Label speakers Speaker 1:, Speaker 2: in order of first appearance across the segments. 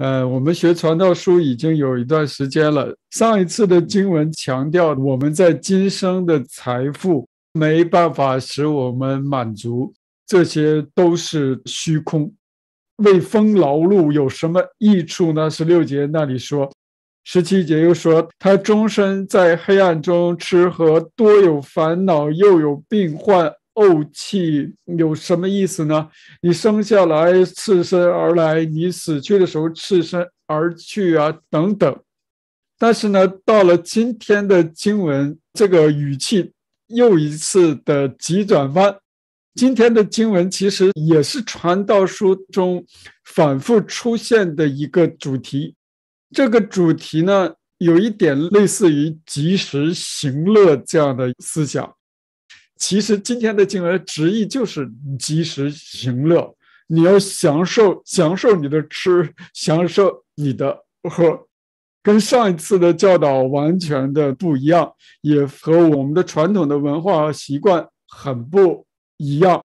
Speaker 1: 呃，我们学传道书已经有一段时间了。上一次的经文强调，我们在今生的财富没办法使我们满足，这些都是虚空。为风劳碌有什么益处呢？十六节那里说，十七节又说，他终身在黑暗中吃喝，多有烦恼，又有病患。怄气有什么意思呢？你生下来赤身而来，你死去的时候赤身而去啊，等等。但是呢，到了今天的经文，这个语气又一次的急转弯。今天的经文其实也是传道书中反复出现的一个主题。这个主题呢，有一点类似于及时行乐这样的思想。其实今天的进来，直意就是及时行乐，你要享受享受你的吃，享受你的喝，跟上一次的教导完全的不一样，也和我们的传统的文化和习惯很不一样。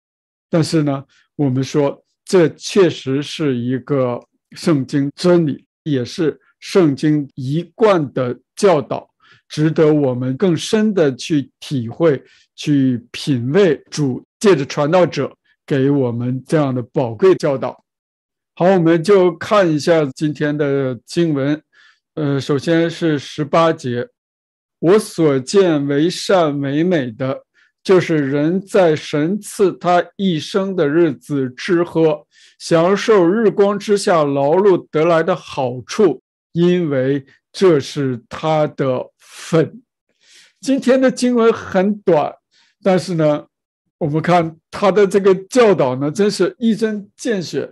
Speaker 1: 但是呢，我们说这确实是一个圣经真理，也是圣经一贯的教导。值得我们更深的去体会、去品味主借着传道者给我们这样的宝贵教导。好，我们就看一下今天的经文。呃，首先是十八节，我所见为善为美的，就是人在神赐他一生的日子吃喝，享受日光之下劳碌得来的好处，因为。这是他的份。今天的经文很短，但是呢，我们看他的这个教导呢，真是一针见血。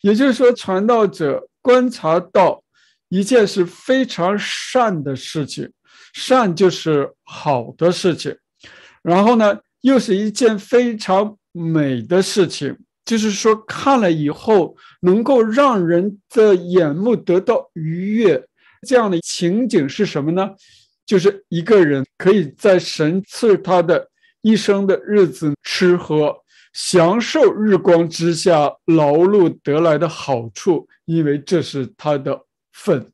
Speaker 1: 也就是说，传道者观察到一件是非常善的事情，善就是好的事情。然后呢，又是一件非常美的事情，就是说看了以后能够让人的眼目得到愉悦。这样的情景是什么呢？就是一个人可以在神赐他的一生的日子吃喝，享受日光之下劳碌得来的好处，因为这是他的份。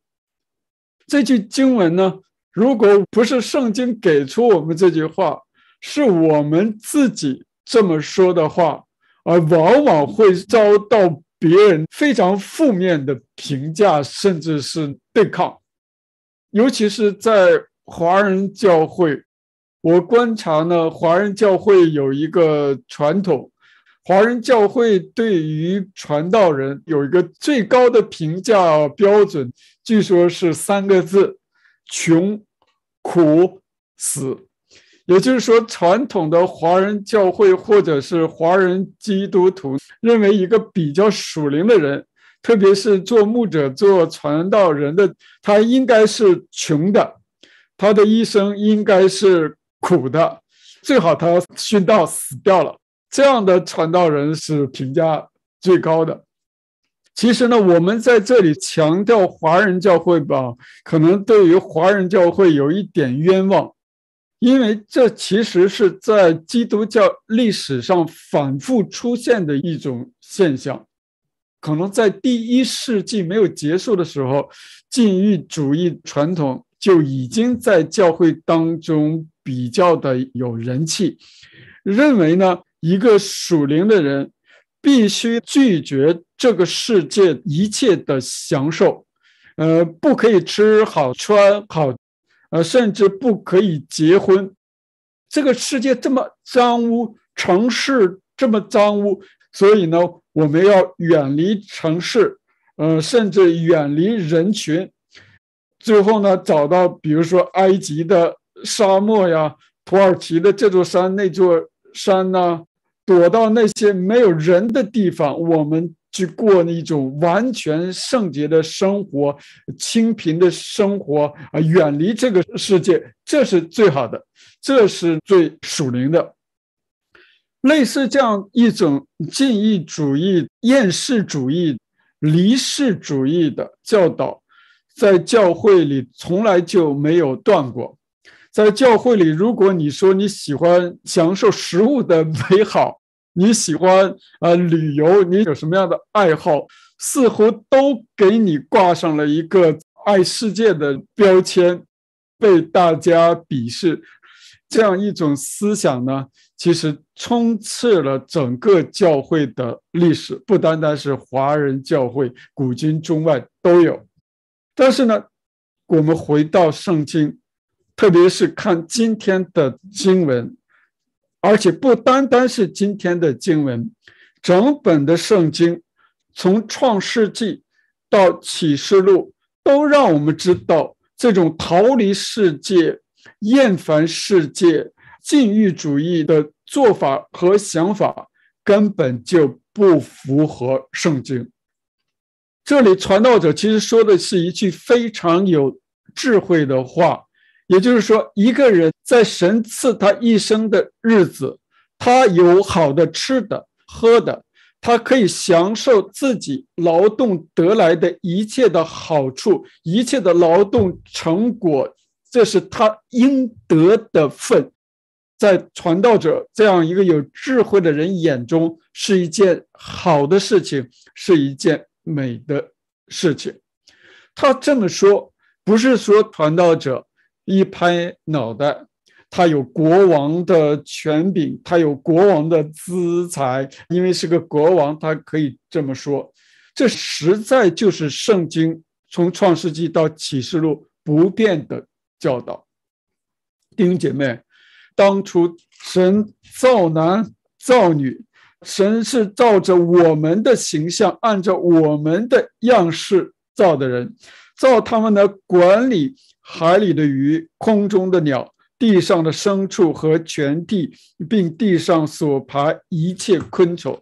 Speaker 1: 这句经文呢，如果不是圣经给出我们这句话，是我们自己这么说的话，而往往会遭到别人非常负面的评价，甚至是。对抗，尤其是在华人教会，我观察呢，华人教会有一个传统，华人教会对于传道人有一个最高的评价标准，据说是三个字：穷、苦、死。也就是说，传统的华人教会或者是华人基督徒认为，一个比较属灵的人。特别是做牧者、做传道人的，他应该是穷的，他的一生应该是苦的，最好他殉道死掉了。这样的传道人是评价最高的。其实呢，我们在这里强调华人教会吧，可能对于华人教会有一点冤枉，因为这其实是在基督教历史上反复出现的一种现象。可能在第一世纪没有结束的时候，禁欲主义传统就已经在教会当中比较的有人气。认为呢，一个属灵的人必须拒绝这个世界一切的享受，呃，不可以吃好穿好，呃，甚至不可以结婚。这个世界这么脏污，城市这么脏污。所以呢，我们要远离城市，呃，甚至远离人群。最后呢，找到比如说埃及的沙漠呀，土耳其的这座山那座山呐，躲到那些没有人的地方，我们去过那种完全圣洁的生活、清贫的生活啊，远离这个世界，这是最好的，这是最属灵的。类似这样一种禁欲主义、厌世主义、离世主义的教导，在教会里从来就没有断过。在教会里，如果你说你喜欢享受食物的美好，你喜欢啊旅游，你有什么样的爱好，似乎都给你挂上了一个爱世界的标签，被大家鄙视。这样一种思想呢？其实充斥了整个教会的历史，不单单是华人教会，古今中外都有。但是呢，我们回到圣经，特别是看今天的经文，而且不单单是今天的经文，整本的圣经，从创世纪到启示录，都让我们知道这种逃离世界、厌烦世界。禁欲主义的做法和想法根本就不符合圣经。这里传道者其实说的是一句非常有智慧的话，也就是说，一个人在神赐他一生的日子，他有好的吃的、喝的，他可以享受自己劳动得来的一切的好处，一切的劳动成果，这是他应得的份。在传道者这样一个有智慧的人眼中，是一件好的事情，是一件美的事情。他这么说，不是说传道者一拍脑袋，他有国王的权柄，他有国王的资财，因为是个国王，他可以这么说。这实在就是圣经从创世纪到启示录不变的教导，弟兄姐妹。当初神造男造女，神是照着我们的形象，按照我们的样式造的人，造他们呢管理海里的鱼、空中的鸟、地上的牲畜和全地，并地上所爬一切昆虫。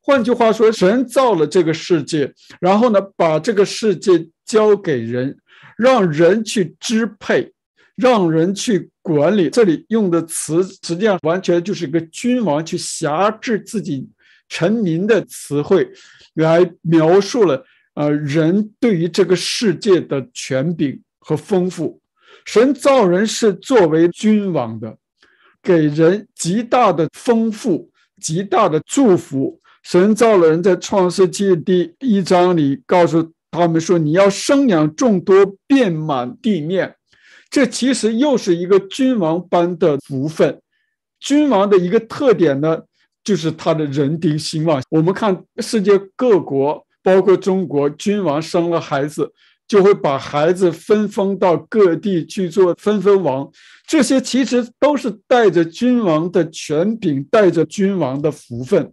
Speaker 1: 换句话说，神造了这个世界，然后呢，把这个世界交给人，让人去支配。让人去管理，这里用的词实际上完全就是一个君王去辖制自己臣民的词汇，来描述了呃人对于这个世界的权柄和丰富。神造人是作为君王的，给人极大的丰富，极大的祝福。神造了人在创世纪第一章里告诉他们说：“你要生养众多，遍满地面。”这其实又是一个君王般的福分。君王的一个特点呢，就是他的人丁兴旺。我们看世界各国，包括中国，君王生了孩子，就会把孩子分封到各地去做分封王。这些其实都是带着君王的权柄，带着君王的福分。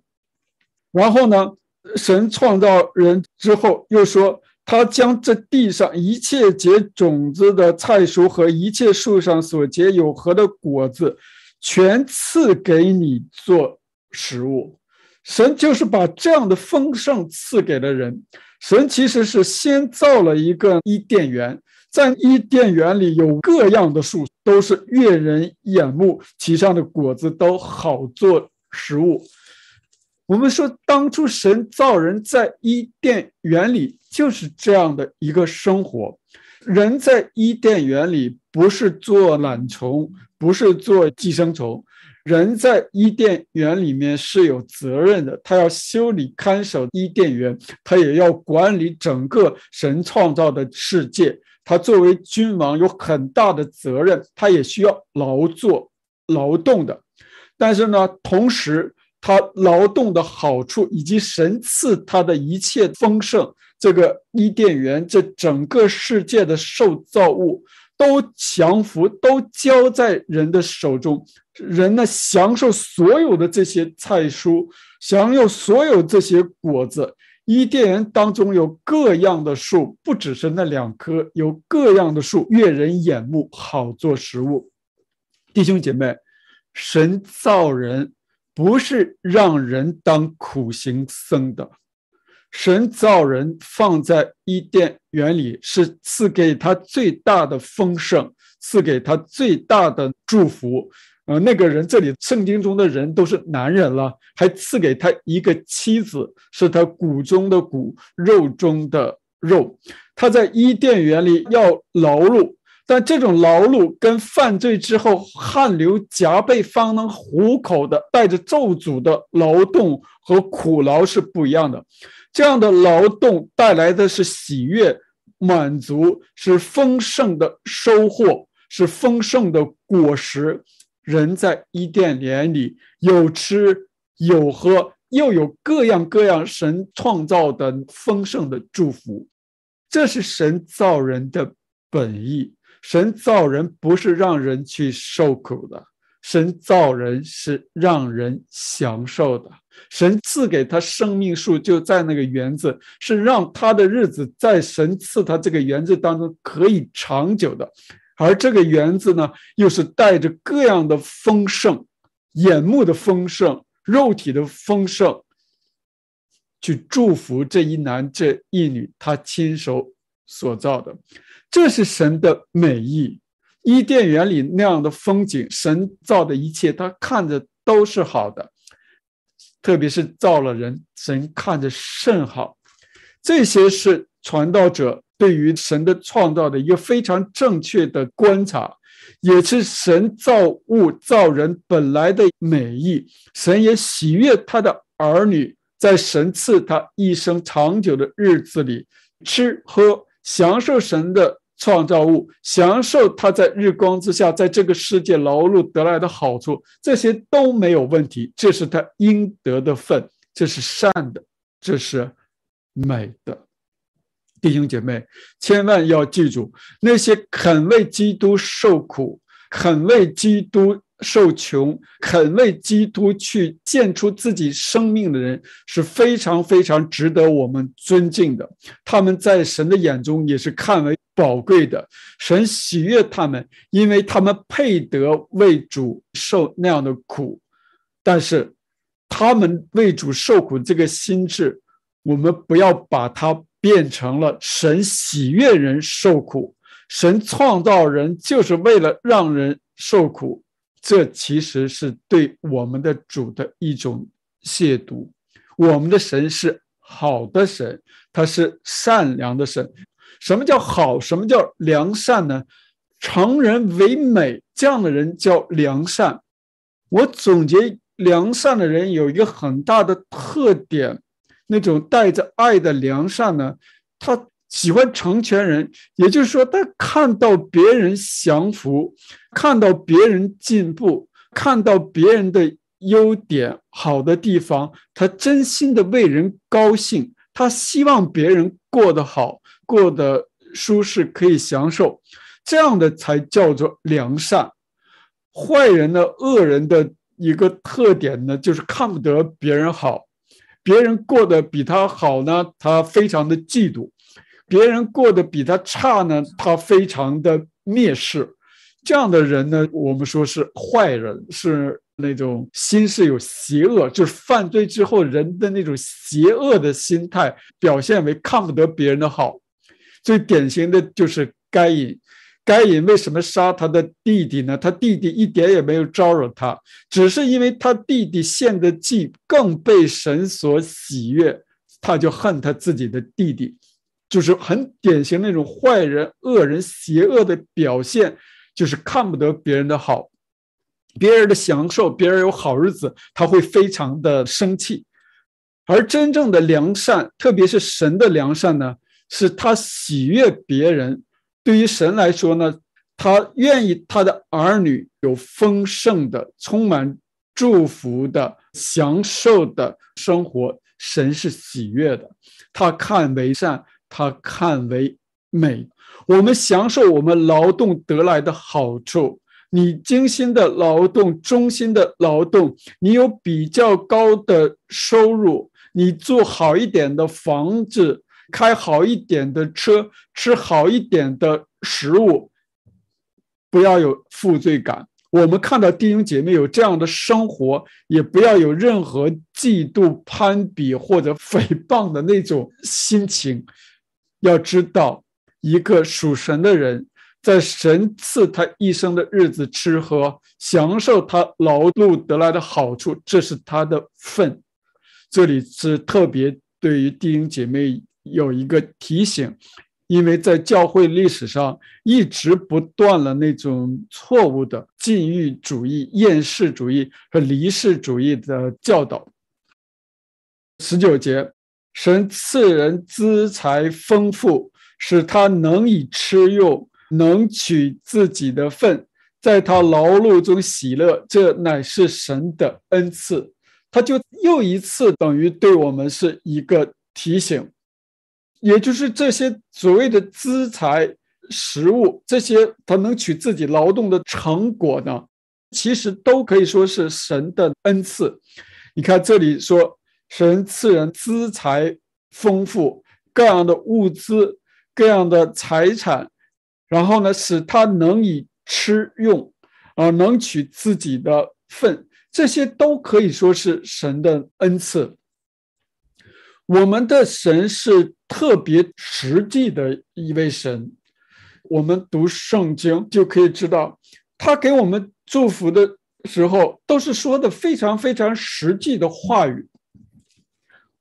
Speaker 1: 然后呢，神创造人之后，又说。他将这地上一切结种子的菜蔬和一切树上所结有核的果子，全赐给你做食物。神就是把这样的丰盛赐给了人。神其实是先造了一个伊甸园，在伊甸园里有各样的树，都是悦人眼目，其上的果子都好做食物。我们说，当初神造人，在伊甸园里就是这样的一个生活。人在伊甸园里不是做懒虫，不是做寄生虫。人在伊甸园里面是有责任的，他要修理看守伊甸园，他也要管理整个神创造的世界。他作为君王有很大的责任，他也需要劳作、劳动的。但是呢，同时。他劳动的好处，以及神赐他的一切丰盛，这个伊甸园，这整个世界的受造物都降服，都交在人的手中。人呢，享受所有的这些菜蔬，享用所有这些果子。伊甸园当中有各样的树，不只是那两棵，有各样的树，悦人眼目，好做食物。弟兄姐妹，神造人。不是让人当苦行僧的，神造人放在伊甸园里，是赐给他最大的丰盛，赐给他最大的祝福。嗯，那个人这里圣经中的人都是男人了，还赐给他一个妻子，是他骨中的骨，肉中的肉。他在伊甸园里要劳碌。但这种劳碌跟犯罪之后汗流浃背方能糊口的带着咒诅的劳动和苦劳是不一样的。这样的劳动带来的是喜悦、满足，是丰盛的收获，是丰盛的果实。人在伊甸园里有吃有喝，又有各样各样神创造的丰盛的祝福，这是神造人的本意。神造人不是让人去受苦的，神造人是让人享受的。神赐给他生命树，就在那个园子，是让他的日子在神赐他这个园子当中可以长久的。而这个园子呢，又是带着各样的丰盛，眼目的丰盛，肉体的丰盛，去祝福这一男这一女，他亲手。所造的，这是神的美意。伊甸园里那样的风景，神造的一切，他看着都是好的，特别是造了人，神看着甚好。这些是传道者对于神的创造的一个非常正确的观察，也是神造物造人本来的美意。神也喜悦他的儿女，在神赐他一生长久的日子里，吃喝。享受神的创造物，享受他在日光之下在这个世界劳碌得来的好处，这些都没有问题，这是他应得的份，这是善的，这是美的。弟兄姐妹，千万要记住，那些肯为基督受苦，肯为基督。受穷肯为基督去献出自己生命的人是非常非常值得我们尊敬的，他们在神的眼中也是看为宝贵的，神喜悦他们，因为他们配得为主受那样的苦。但是，他们为主受苦这个心智，我们不要把它变成了神喜悦人受苦，神创造人就是为了让人受苦。这其实是对我们的主的一种亵渎。我们的神是好的神，他是善良的神。什么叫好？什么叫良善呢？成人唯美这样的人叫良善。我总结，良善的人有一个很大的特点，那种带着爱的良善呢，他。喜欢成全人，也就是说，他看到别人降服，看到别人进步，看到别人的优点、好的地方，他真心的为人高兴，他希望别人过得好，过得舒适，可以享受，这样的才叫做良善。坏人的恶人的一个特点呢，就是看不得别人好，别人过得比他好呢，他非常的嫉妒。别人过得比他差呢，他非常的蔑视。这样的人呢，我们说是坏人，是那种心是有邪恶，就是犯罪之后人的那种邪恶的心态，表现为看不得别人的好。最典型的就是该隐，该隐为什么杀他的弟弟呢？他弟弟一点也没有招惹他，只是因为他弟弟献的祭更被神所喜悦，他就恨他自己的弟弟。就是很典型那种坏人、恶人、邪恶的表现，就是看不得别人的好，别人的享受，别人有好日子，他会非常的生气。而真正的良善，特别是神的良善呢，是他喜悦别人。对于神来说呢，他愿意他的儿女有丰盛的、充满祝福的、享受的生活。神是喜悦的，他看为善。他看为美，我们享受我们劳动得来的好处。你精心的劳动，忠心的劳动，你有比较高的收入，你住好一点的房子，开好一点的车，吃好一点的食物。不要有负罪感。我们看到弟兄姐妹有这样的生活，也不要有任何嫉妒、攀比或者诽谤的那种心情。要知道，一个属神的人，在神赐他一生的日子，吃喝，享受他劳碌得来的好处，这是他的份。这里是特别对于弟兄姐妹有一个提醒，因为在教会历史上一直不断了那种错误的禁欲主义、厌世主义和离世主义的教导。十九节。神赐人资财丰富，使他能以吃用，能取自己的份，在他劳碌中喜乐。这乃是神的恩赐。他就又一次等于对我们是一个提醒，也就是这些所谓的资财、食物，这些他能取自己劳动的成果呢，其实都可以说是神的恩赐。你看这里说。神赐人资财丰富，各样的物资，各样的财产，然后呢，使他能以吃用，啊，能取自己的份，这些都可以说是神的恩赐。我们的神是特别实际的一位神，我们读圣经就可以知道，他给我们祝福的时候，都是说的非常非常实际的话语。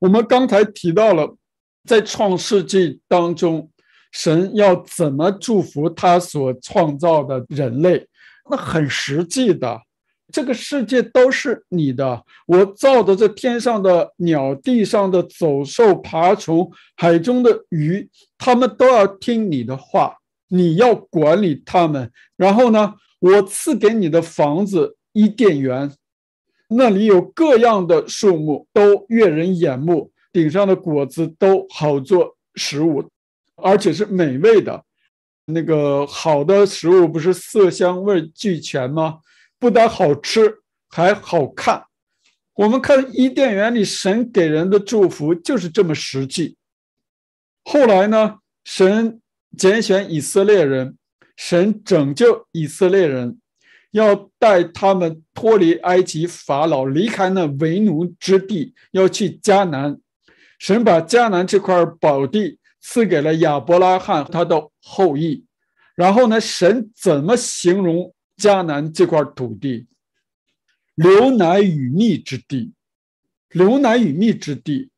Speaker 1: 我们刚才提到了，在创世纪当中，神要怎么祝福他所创造的人类？那很实际的，这个世界都是你的。我造的这天上的鸟、地上的走兽、爬虫、海中的鱼，他们都要听你的话，你要管理他们。然后呢，我赐给你的房子伊甸园。那里有各样的树木，都悦人眼目；顶上的果子都好做食物，而且是美味的。那个好的食物不是色香味俱全吗？不但好吃，还好看。我们看伊甸园里神给人的祝福就是这么实际。后来呢，神拣选以色列人，神拯救以色列人，要。带他们脱离埃及法老，离开那为奴之地，要去迦南。神把迦南这块宝地赐给了亚伯拉罕他的后裔。然后呢，神怎么形容迦南这块土地？流奶与蜜之地，流奶与蜜之地，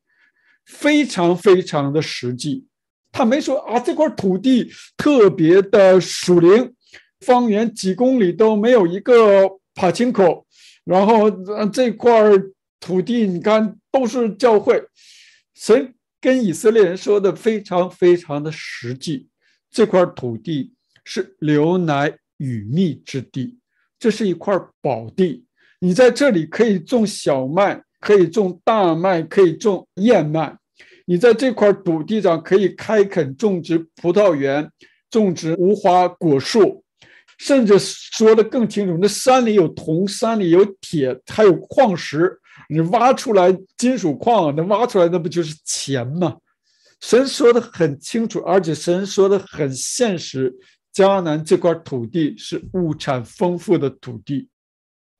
Speaker 1: 非常非常的实际。他没说啊，这块土地特别的属灵。方圆几公里都没有一个帕青口，然后这块土地你看都是教会，神跟以色列人说的非常非常的实际。这块土地是流奶与蜜之地，这是一块宝地。你在这里可以种小麦，可以种大麦，可以种燕麦。你在这块土地上可以开垦种植葡萄园，种植无花果树。甚至说的更清楚，那山里有铜，山里有铁，还有矿石，你挖出来金属矿，那挖出来那不就是钱吗？神说的很清楚，而且神说的很现实。迦南这块土地是物产丰富的土地，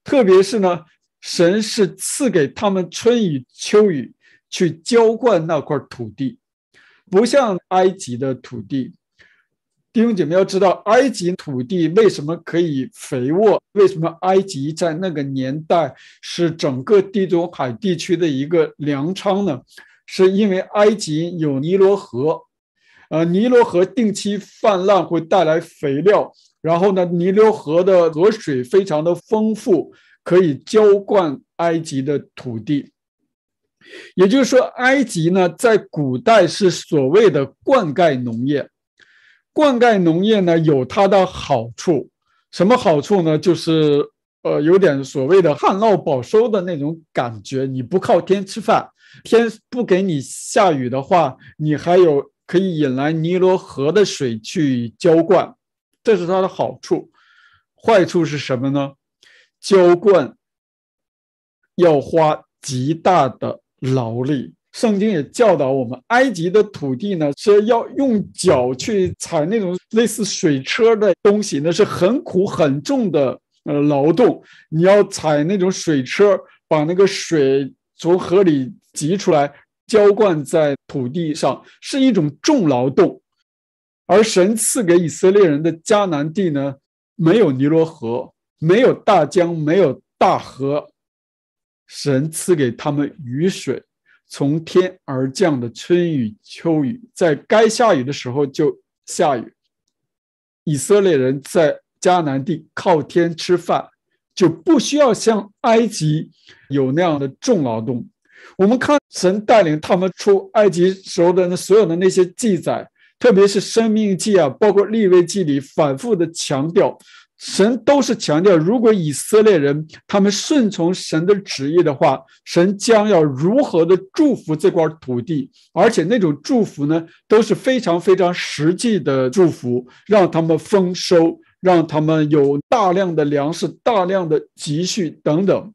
Speaker 1: 特别是呢，神是赐给他们春雨秋雨去浇灌那块土地，不像埃及的土地。弟兄姐妹，要知道埃及土地为什么可以肥沃？为什么埃及在那个年代是整个地中海地区的一个粮仓呢？是因为埃及有尼罗河，呃，尼罗河定期泛滥会带来肥料，然后呢，尼罗河的河水非常的丰富，可以浇灌埃及的土地。也就是说，埃及呢在古代是所谓的灌溉农业。灌溉农业呢有它的好处，什么好处呢？就是呃有点所谓的旱涝保收的那种感觉，你不靠天吃饭，天不给你下雨的话，你还有可以引来尼罗河的水去浇灌，这是它的好处。坏处是什么呢？浇灌要花极大的劳力。圣经也教导我们，埃及的土地呢是要用脚去踩那种类似水车的东西，那是很苦很重的呃劳动。你要踩那种水车，把那个水从河里汲出来，浇灌在土地上，是一种重劳动。而神赐给以色列人的迦南地呢，没有尼罗河，没有大江，没有大河，神赐给他们雨水。从天而降的春雨秋雨，在该下雨的时候就下雨。以色列人在迦南地靠天吃饭，就不需要像埃及有那样的重劳动。我们看神带领他们出埃及时候的那所有的那些记载，特别是《生命记》啊，包括《利未记》里反复的强调。神都是强调，如果以色列人他们顺从神的旨意的话，神将要如何的祝福这块土地？而且那种祝福呢，都是非常非常实际的祝福，让他们丰收，让他们有大量的粮食、大量的积蓄等等。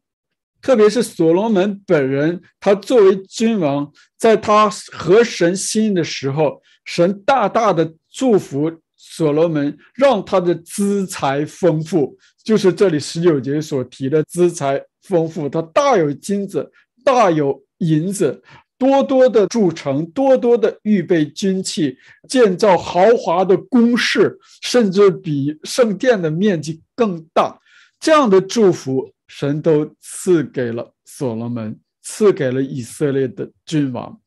Speaker 1: 特别是所罗门本人，他作为君王，在他和神心意的时候，神大大的祝福。所罗门让他的资财丰富，就是这里十九节所提的资财丰富。他大有金子，大有银子，多多的筑城，多多的预备军器，建造豪华的宫室，甚至比圣殿的面积更大。这样的祝福，神都赐给了所罗门，赐给了以色列的君王。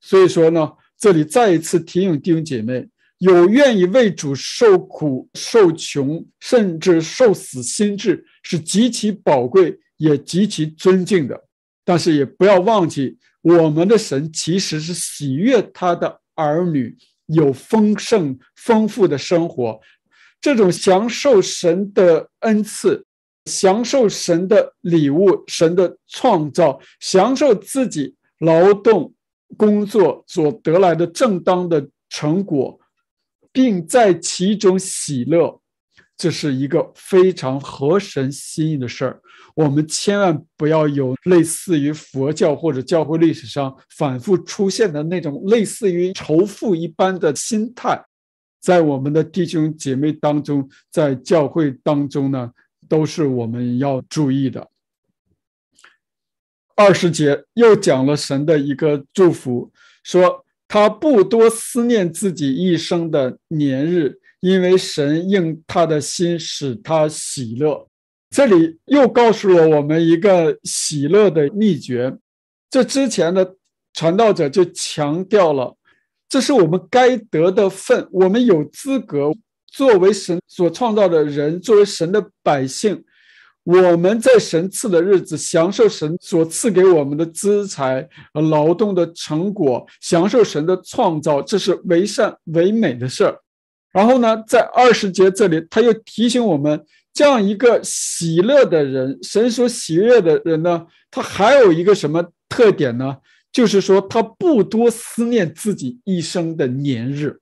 Speaker 1: 所以说呢，这里再一次提醒弟兄姐妹。有愿意为主受苦、受穷，甚至受死，心智是极其宝贵，也极其尊敬的。但是也不要忘记，我们的神其实是喜悦他的儿女有丰盛、丰富的生活。这种享受神的恩赐，享受神的礼物，神的创造，享受自己劳动、工作所得来的正当的成果。并在其中喜乐，这是一个非常合神心意的事儿。我们千万不要有类似于佛教或者教会历史上反复出现的那种类似于仇富一般的心态，在我们的弟兄姐妹当中，在教会当中呢，都是我们要注意的。二十节又讲了神的一个祝福，说。他不多思念自己一生的年日，因为神应他的心，使他喜乐。这里又告诉了我们一个喜乐的秘诀。这之前的传道者就强调了，这是我们该得的份，我们有资格作为神所创造的人，作为神的百姓。我们在神赐的日子享受神所赐给我们的资财和劳动的成果，享受神的创造，这是为善为美的事儿。然后呢，在二十节这里，他又提醒我们，这样一个喜乐的人，神所喜乐的人呢，他还有一个什么特点呢？就是说，他不多思念自己一生的年日。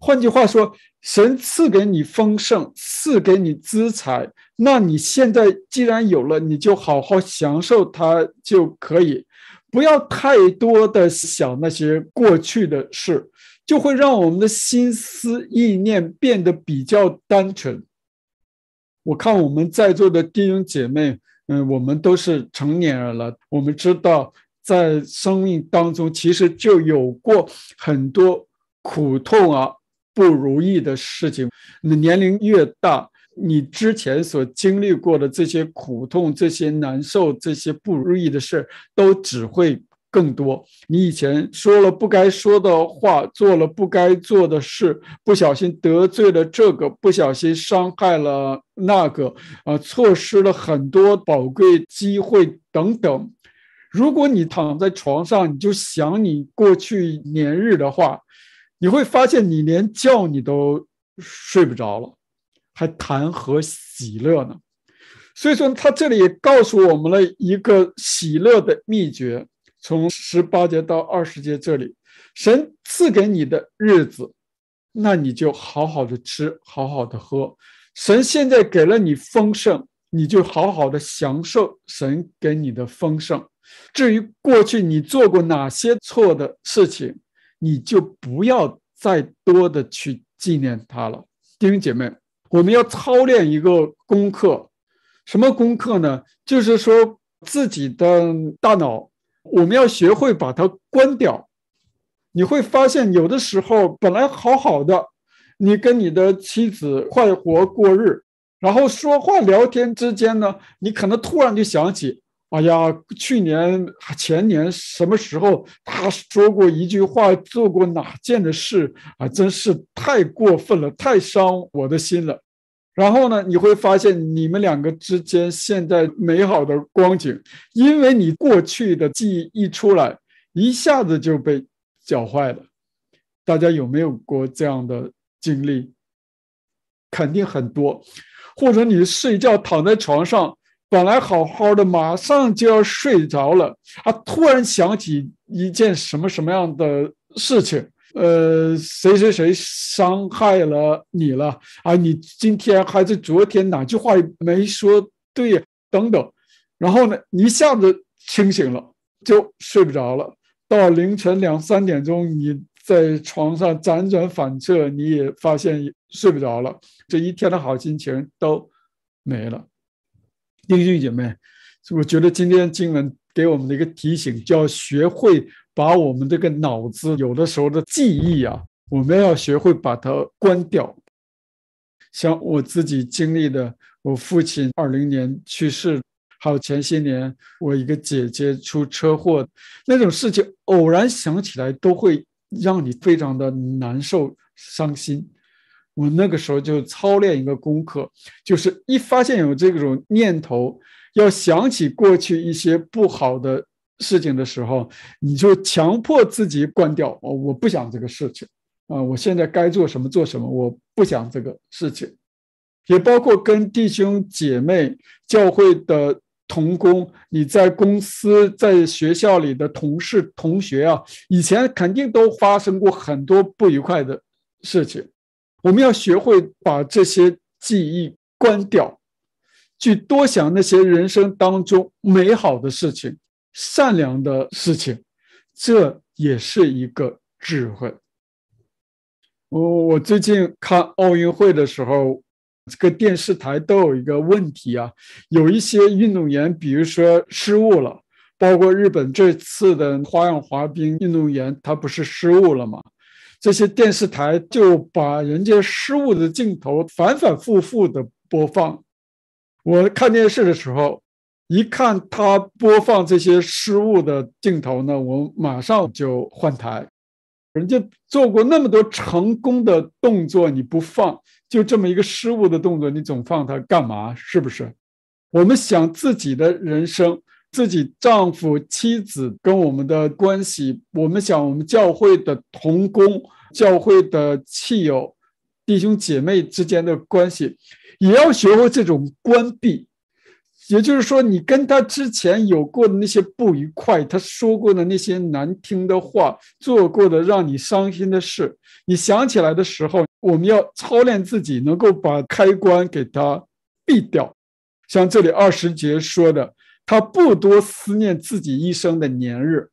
Speaker 1: 换句话说，神赐给你丰盛，赐给你资财，那你现在既然有了，你就好好享受它就可以，不要太多的想那些过去的事，就会让我们的心思意念变得比较单纯。我看我们在座的弟兄姐妹，嗯，我们都是成年人了，我们知道在生命当中其实就有过很多苦痛啊。不如意的事情，你年龄越大，你之前所经历过的这些苦痛、这些难受、这些不如意的事儿，都只会更多。你以前说了不该说的话，做了不该做的事，不小心得罪了这个，不小心伤害了那个，啊，错失了很多宝贵机会等等。如果你躺在床上，你就想你过去年日的话。你会发现，你连觉你都睡不着了，还谈何喜乐呢？所以说，他这里也告诉我们了一个喜乐的秘诀。从十八节到二十节这里，神赐给你的日子，那你就好好的吃，好好的喝。神现在给了你丰盛，你就好好的享受神给你的丰盛。至于过去你做过哪些错的事情，你就不要再多的去纪念他了，弟兄姐妹，我们要操练一个功课，什么功课呢？就是说自己的大脑，我们要学会把它关掉。你会发现，有的时候本来好好的，你跟你的妻子快活过日，然后说话聊天之间呢，你可能突然就想起。哎呀，去年、前年什么时候他说过一句话，做过哪件的事啊？真是太过分了，太伤我的心了。然后呢，你会发现你们两个之间现在美好的光景，因为你过去的记忆一出来，一下子就被搅坏了。大家有没有过这样的经历？肯定很多。或者你睡觉躺在床上。本来好好的，马上就要睡着了，啊，突然想起一件什么什么样的事情，呃，谁谁谁伤害了你了？啊？你今天还是昨天哪句话没说对？等等，然后呢，一下子清醒了，就睡不着了。到凌晨两三点钟，你在床上辗转反侧，你也发现睡不着了，这一天的好心情都没了。丁俊姐妹，我觉得今天经文给我们的一个提醒，就要学会把我们这个脑子有的时候的记忆啊，我们要学会把它关掉。像我自己经历的，我父亲二零年去世，还有前些年我一个姐姐出车祸，那种事情偶然想起来都会让你非常的难受、伤心。我那个时候就操练一个功课，就是一发现有这种念头，要想起过去一些不好的事情的时候，你就强迫自己关掉。哦，我不想这个事情啊，我现在该做什么做什么，我不想这个事情。也包括跟弟兄姐妹、教会的同工，你在公司、在学校里的同事、同学啊，以前肯定都发生过很多不愉快的事情。我们要学会把这些记忆关掉，去多想那些人生当中美好的事情、善良的事情，这也是一个智慧。我我最近看奥运会的时候，这个电视台都有一个问题啊，有一些运动员，比如说失误了，包括日本这次的花样滑冰运动员，他不是失误了吗？这些电视台就把人家失误的镜头反反复复的播放。我看电视的时候，一看他播放这些失误的镜头呢，我马上就换台。人家做过那么多成功的动作你不放，就这么一个失误的动作，你总放它干嘛？是不是？我们想自己的人生。自己丈夫、妻子跟我们的关系，我们想，我们教会的同工、教会的亲友、弟兄姐妹之间的关系，也要学会这种关闭。也就是说，你跟他之前有过的那些不愉快，他说过的那些难听的话，做过的让你伤心的事，你想起来的时候，我们要操练自己，能够把开关给他闭掉。像这里二十节说的。他不多思念自己一生的年日，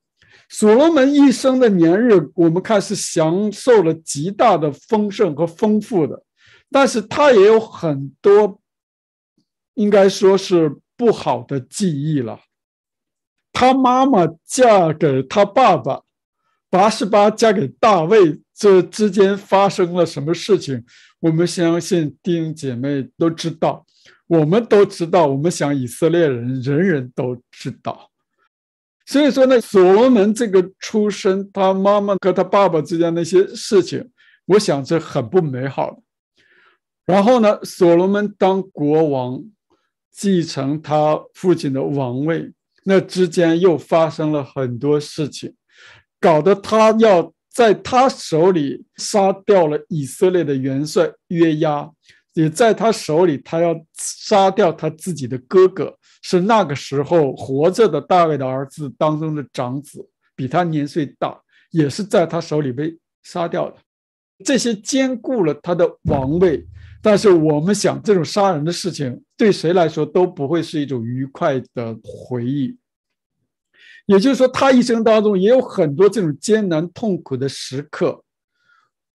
Speaker 1: 所罗门一生的年日，我们看是享受了极大的丰盛和丰富的，但是他也有很多，应该说是不好的记忆了。他妈妈嫁给他爸爸，八十八嫁给大卫，这之间发生了什么事情？我们相信弟兄姐妹都知道。我们都知道，我们想以色列人，人人都知道。所以说呢，所罗门这个出生，他妈妈和他爸爸之间那些事情，我想这很不美好。然后呢，所罗门当国王，继承他父亲的王位，那之间又发生了很多事情，搞得他要在他手里杀掉了以色列的元帅约押。也在他手里，他要杀掉他自己的哥哥，是那个时候活着的大卫的儿子当中的长子，比他年岁大，也是在他手里被杀掉的。这些兼顾了他的王位，但是我们想，这种杀人的事情对谁来说都不会是一种愉快的回忆。也就是说，他一生当中也有很多这种艰难痛苦的时刻。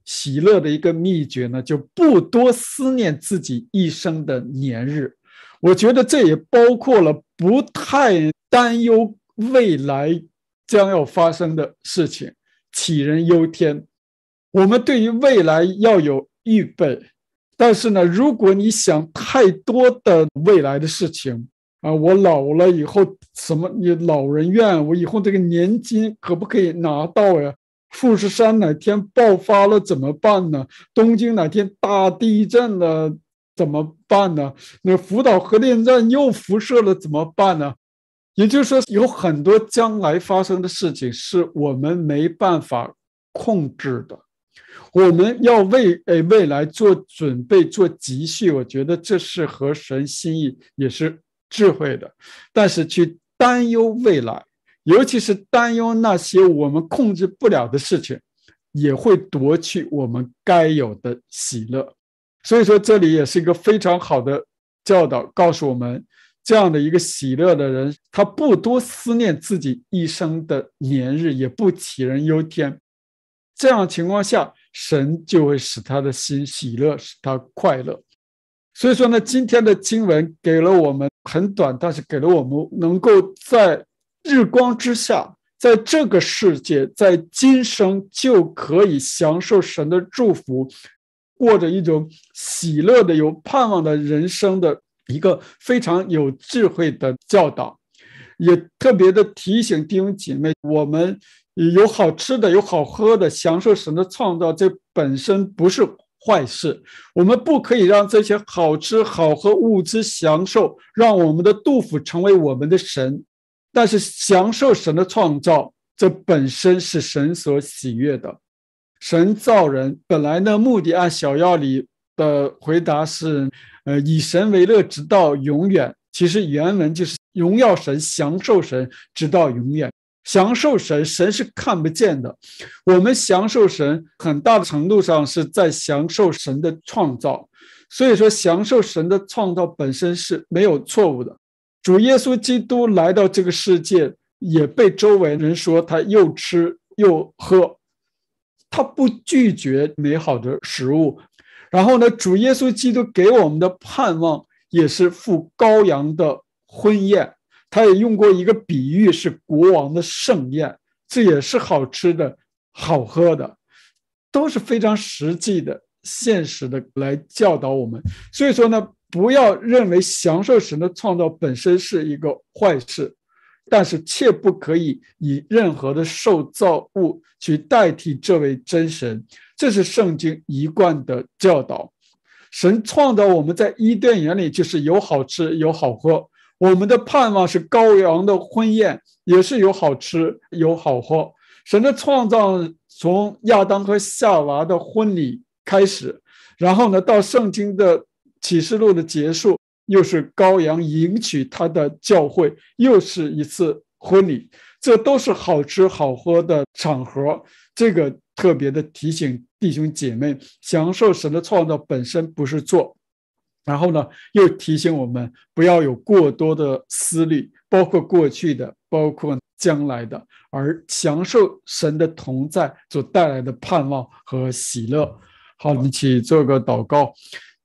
Speaker 1: 喜乐的一个秘诀呢，就不多思念自己一生的年日。我觉得这也包括了不太担忧未来将要发生的事情，杞人忧天。我们对于未来要有预备，但是呢，如果你想太多的未来的事情啊，我老了以后什么？你老人院，我以后这个年金可不可以拿到呀？富士山哪天爆发了怎么办呢？东京哪天大地震了怎么办呢？那福岛核电站又辐射了怎么办呢？也就是说，有很多将来发生的事情是我们没办法控制的。我们要为诶未来做准备、做积蓄，我觉得这是和神心意，也是智慧的。但是去担忧未来。尤其是担忧那些我们控制不了的事情，也会夺去我们该有的喜乐。所以说，这里也是一个非常好的教导，告诉我们这样的一个喜乐的人，他不多思念自己一生的年日，也不杞人忧天。这样情况下，神就会使他的心喜乐，使他快乐。所以说呢，今天的经文给了我们很短，但是给了我们能够在。日光之下，在这个世界，在今生，就可以享受神的祝福，过着一种喜乐的、有盼望的人生的一个非常有智慧的教导，也特别的提醒弟兄姐妹：我们有好吃的、有好喝的，享受神的创造，这本身不是坏事。我们不可以让这些好吃好喝物资享受，让我们的杜甫成为我们的神。但是享受神的创造，这本身是神所喜悦的。神造人本来呢目的，按小药里的回答是：呃，以神为乐，直到永远。其实原文就是荣耀神、享受神，直到永远。享受神，神是看不见的。我们享受神，很大的程度上是在享受神的创造。所以说，享受神的创造本身是没有错误的。主耶稣基督来到这个世界，也被周围人说他又吃又喝，他不拒绝美好的食物。然后呢，主耶稣基督给我们的盼望也是赴羔羊的婚宴，他也用过一个比喻是国王的盛宴，这也是好吃的好喝的，都是非常实际的、现实的来教导我们。所以说呢。不要认为享受神的创造本身是一个坏事，但是切不可以以任何的受造物去代替这位真神。这是圣经一贯的教导。神创造我们在伊甸园里就是有好吃有好喝，我们的盼望是羔羊的婚宴，也是有好吃有好喝。神的创造从亚当和夏娃的婚礼开始，然后呢到圣经的。启示录的结束，又是羔羊迎娶他的教会，又是一次婚礼，这都是好吃好喝的场合。这个特别的提醒弟兄姐妹，享受神的创造本身不是做。然后呢，又提醒我们不要有过多的思虑，包括过去的，包括将来的，而享受神的同在所带来的盼望和喜乐。好，你起做个祷告。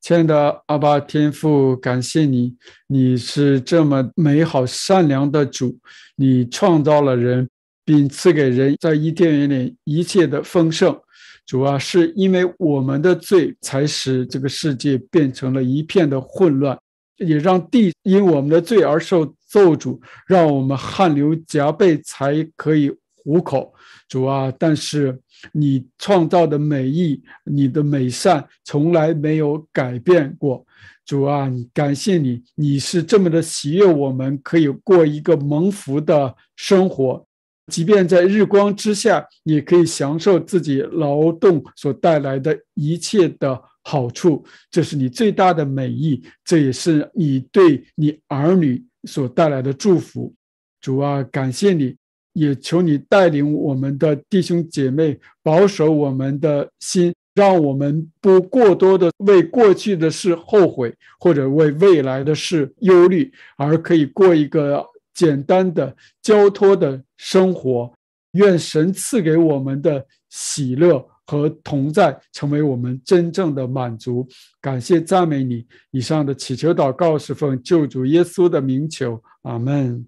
Speaker 1: 亲爱的阿巴天父，感谢你，你是这么美好善良的主，你创造了人，并赐给人在伊甸园里一切的丰盛，主啊，是因为我们的罪，才使这个世界变成了一片的混乱，也让地因我们的罪而受咒诅，让我们汗流浃背，才可以。五口，主啊！但是你创造的美意，你的美善从来没有改变过，主啊！感谢你，你是这么的喜悦，我们可以过一个蒙福的生活，即便在日光之下，也可以享受自己劳动所带来的一切的好处。这是你最大的美意，这也是你对你儿女所带来的祝福。主啊，感谢你。也求你带领我们的弟兄姐妹，保守我们的心，让我们不过多的为过去的事后悔，或者为未来的事忧虑，而可以过一个简单的、交托的生活。愿神赐给我们的喜乐和同在，成为我们真正的满足。感谢、赞美你！以上的祈求祷告是奉救主耶稣的名求，阿门。